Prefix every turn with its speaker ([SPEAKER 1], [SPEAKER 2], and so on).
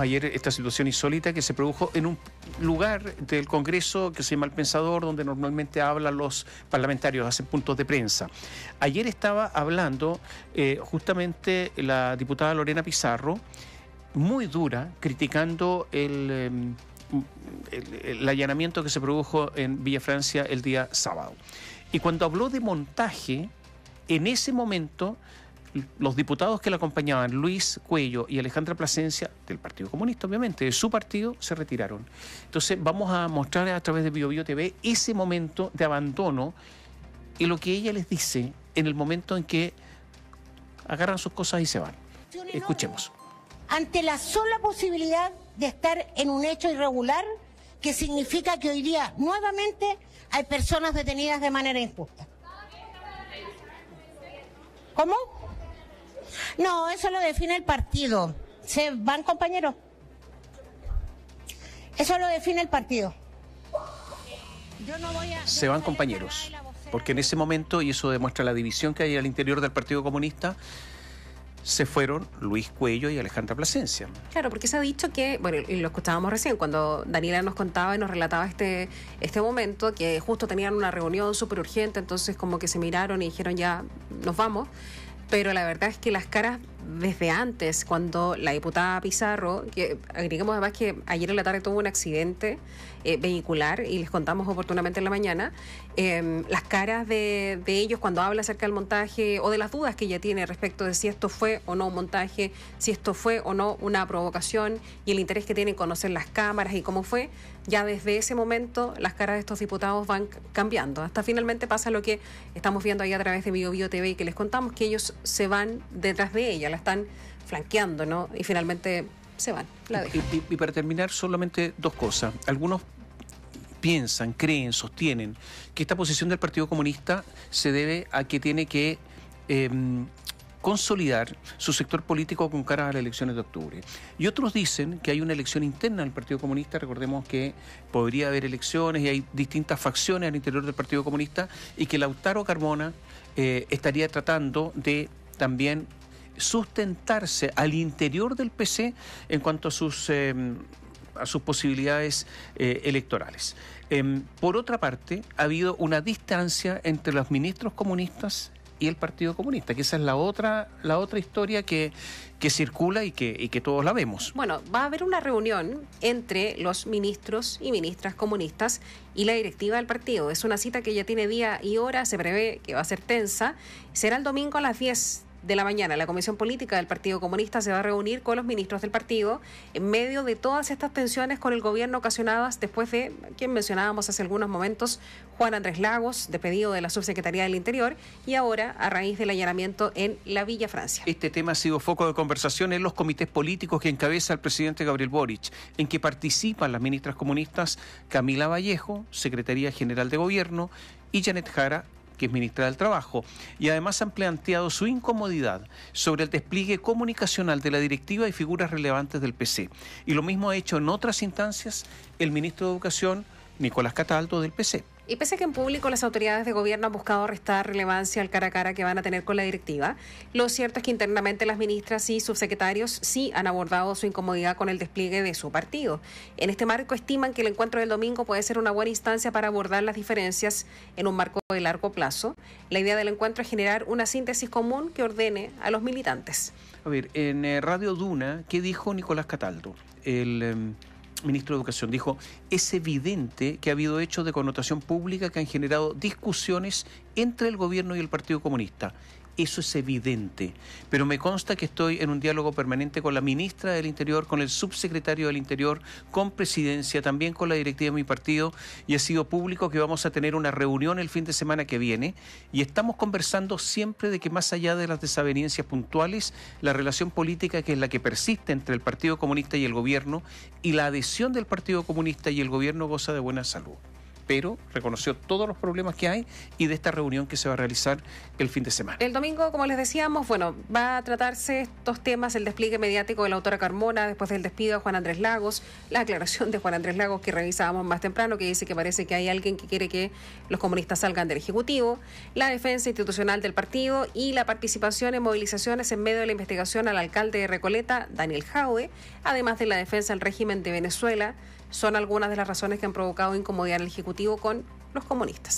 [SPEAKER 1] ayer esta situación insólita que se produjo en un lugar del Congreso que se llama El Pensador, donde normalmente hablan los parlamentarios, hacen puntos de prensa. Ayer estaba hablando eh, justamente la diputada Lorena Pizarro, muy dura, criticando em, el allanamiento que se produjo en Villa Francia el día sábado. Y cuando habló de montaje, en ese momento los diputados que la acompañaban, Luis Cuello y Alejandra Plasencia, del Partido Comunista, obviamente, de su partido, se retiraron. Entonces, vamos a mostrar a través de BioBio TV ese momento de abandono y lo que ella les dice en el momento en que agarran sus cosas y se van. Escuchemos.
[SPEAKER 2] Ante la sola posibilidad de estar en un hecho irregular, que significa que hoy día nuevamente hay personas detenidas de manera injusta. ¿Cómo? No, eso lo define el partido. ¿Se van, compañeros? Eso lo define el partido.
[SPEAKER 1] Se van, compañeros. Porque en ese momento, y eso demuestra la división que hay al interior del Partido Comunista, se fueron Luis Cuello y Alejandra Plasencia.
[SPEAKER 2] Claro, porque se ha dicho que, bueno, y lo escuchábamos recién, cuando Daniela nos contaba y nos relataba este, este momento, que justo tenían una reunión súper urgente, entonces como que se miraron y dijeron ya, nos vamos pero la verdad es que las caras desde antes, cuando la diputada Pizarro, que agreguemos además que ayer en la tarde tuvo un accidente eh, vehicular y les contamos oportunamente en la mañana, em, las caras de, ellos cuando habla acerca del montaje o de las dudas que ella tiene respecto de si esto fue o no un montaje, si esto fue o no una provocación y el interés que tienen conocer las cámaras y cómo fue, ya desde ese momento las caras de estos diputados van cambiando. Hasta finalmente pasa lo que estamos viendo ahí a través de Bio, Bio TV y que les contamos, que ellos se van detrás de ella están flanqueando, ¿no? Y finalmente se
[SPEAKER 1] van. Y, para terminar, solamente dos cosas. Algunos piensan, creen, sostienen que esta posición del Partido Comunista se debe a que tiene que em, consolidar su sector político con cara a las elecciones de octubre. Y otros dicen que hay una elección interna del Partido Comunista, recordemos que podría haber elecciones y hay distintas facciones al interior del Partido Comunista, y que Lautaro Carmona eh, estaría tratando de también sustentarse al interior del PC en cuanto a sus, eh, a sus posibilidades eh, electorales. Em, por otra parte, ha habido una distancia entre los ministros comunistas y el Partido Comunista, que esa es la otra, la otra historia que, que circula y que, y que todos la vemos. Bueno,
[SPEAKER 2] va a haber una reunión entre los ministros y ministras comunistas y la directiva del partido. Es una cita que ya tiene día y hora, se prevé que va a ser tensa. Será el domingo a las 10 de la mañana, la Comisión Política del Partido Comunista se va a reunir con los ministros del partido en medio de todas estas tensiones con el gobierno ocasionadas después de quien mencionábamos hace algunos momentos, Juan Andrés Lagos, despedido de la Subsecretaría del Interior y ahora a raíz del allanamiento en la Villa Francia.
[SPEAKER 1] Este tema ha sido foco de conversación en los comités políticos que encabeza el presidente Gabriel Boric, en que participan las ministras comunistas Camila Vallejo, Secretaría General de Gobierno, y Janet Jara, que es ministra del Trabajo, y además han planteado su incomodidad sobre el despliegue comunicacional de la directiva y figuras relevantes del PC. Y lo mismo ha hecho en otras instancias el ministro de Educación, Nicolás Cataldo del PC.
[SPEAKER 2] Y pese a que en público las autoridades de gobierno han buscado restar relevancia al cara a cara que van a tener con la directiva, lo cierto es que internamente las ministras y subsecretarios sí han abordado su incomodidad con el despliegue de su partido. En este marco estiman que el encuentro del domingo puede ser una buena instancia para abordar las diferencias en un marco de largo plazo. La idea del encuentro es generar una síntesis común que ordene a los militantes.
[SPEAKER 1] A ver, en eh, Radio Duna, ¿qué dijo Nicolás Cataldo? El em, ministro de Educación, dijo, es evidente que ha habido hechos de connotación pública que han generado discusiones entre el gobierno y el Partido Comunista. Eso es evidente. Pero me consta que estoy en un diálogo permanente con la ministra del Interior, con el subsecretario del Interior, con Presidencia, también con la directiva de mi partido. Y ha sido público que vamos a tener una reunión el fin de semana que viene. Y estamos conversando siempre de que más allá de las desavenencias puntuales, la relación política que es la que persiste entre el Partido Comunista y el gobierno y la adhesión del Partido Comunista y el gobierno goza de buena salud pero reconoció todos los problemas que hay y de esta reunión que se va a realizar el fin de semana.
[SPEAKER 2] El domingo, como les decíamos, bueno, va a tratarse estos temas, el despliegue mediático de la autora Carmona después del despido de Juan Andrés Lagos, la aclaración de Juan Andrés Lagos que revisábamos más temprano, que dice que parece que hay alguien que quiere que los comunistas salgan del Ejecutivo, la defensa institucional del partido y la participación en movilizaciones en medio de la investigación al alcalde de Recoleta, Daniel Jaue, además de la defensa del régimen de Venezuela son algunas de las razones que han provocado incomodidad al Ejecutivo con los comunistas.